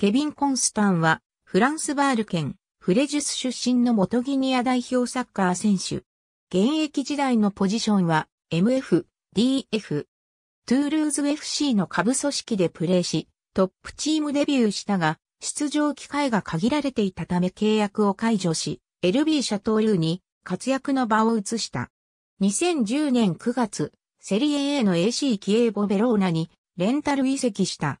ケビン・コンスタンは、フランスバール県、フレジュス出身の元ギニア代表サッカー選手。現役時代のポジションは、MF、DF。トゥールーズ FC の下部組織でプレーし、トップチームデビューしたが、出場機会が限られていたため契約を解除し、LB シャトールーに活躍の場を移した。2010年9月、セリエ A の AC キエーボベローナにレンタル移籍した。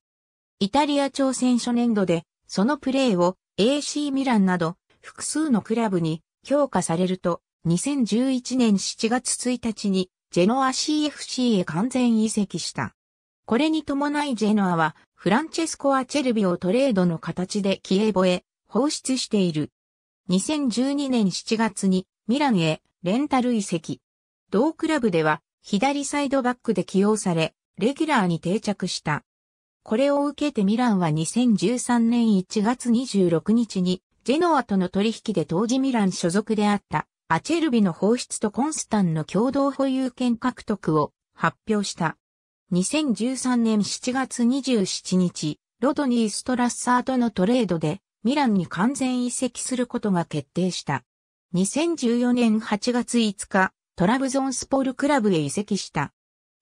イタリア朝鮮初年度で、そのプレーを AC ミランなど複数のクラブに評価されると、2011年7月1日にジェノア CFC へ完全移籍した。これに伴いジェノアはフランチェスコ・アチェルビをトレードの形でキエボへ放出している。2012年7月にミランへレンタル移籍。同クラブでは左サイドバックで起用され、レギュラーに定着した。これを受けてミランは2013年1月26日にジェノアとの取引で当時ミラン所属であったアチェルビの放出とコンスタンの共同保有権獲得を発表した。2013年7月27日、ロドニー・ストラッサーとのトレードでミランに完全移籍することが決定した。2014年8月5日、トラブゾンスポールクラブへ移籍した。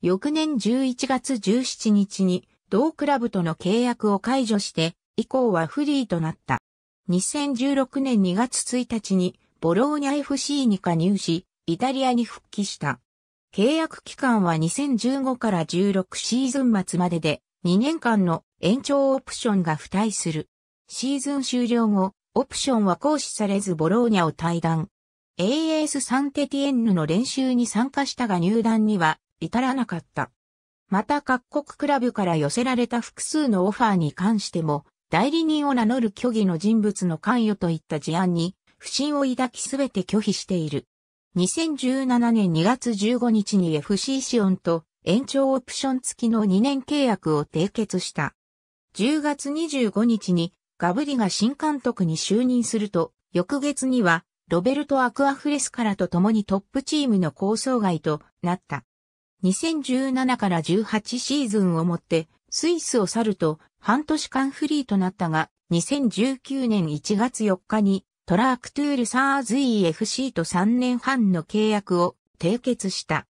翌年11月17日に同クラブとの契約を解除して、以降はフリーとなった。2016年2月1日に、ボローニャ FC に加入し、イタリアに復帰した。契約期間は2015から16シーズン末までで、2年間の延長オプションが付帯する。シーズン終了後、オプションは行使されずボローニャを退団。AS サンテティエンヌの練習に参加したが入団には至らなかった。また各国クラブから寄せられた複数のオファーに関しても、代理人を名乗る虚偽の人物の関与といった事案に不信を抱きすべて拒否している。2017年2月15日に FC シオンと延長オプション付きの2年契約を締結した。10月25日にガブリが新監督に就任すると、翌月にはロベルト・アクアフレスからと共にトップチームの構想外となった。2017から18シーズンをもってスイスを去ると半年間フリーとなったが2019年1月4日にトラークトゥールサーズイ FC と3年半の契約を締結した。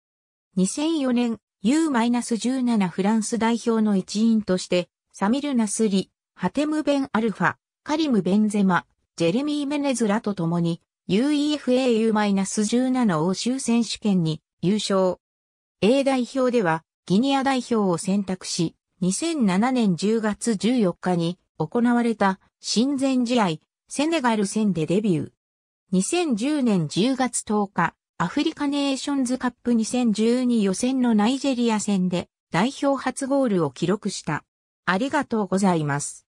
2004年 U-17 フランス代表の一員としてサミル・ナスリ、ハテム・ベン・アルファ、カリム・ベンゼマ、ジェレミー・メネズラと共に UEFA U-17 欧州選手権に優勝。A 代表ではギニア代表を選択し、2007年10月14日に行われた親善試合セネガル戦でデビュー。2010年10月10日、アフリカネーションズカップ2012予選のナイジェリア戦で代表初ゴールを記録した。ありがとうございます。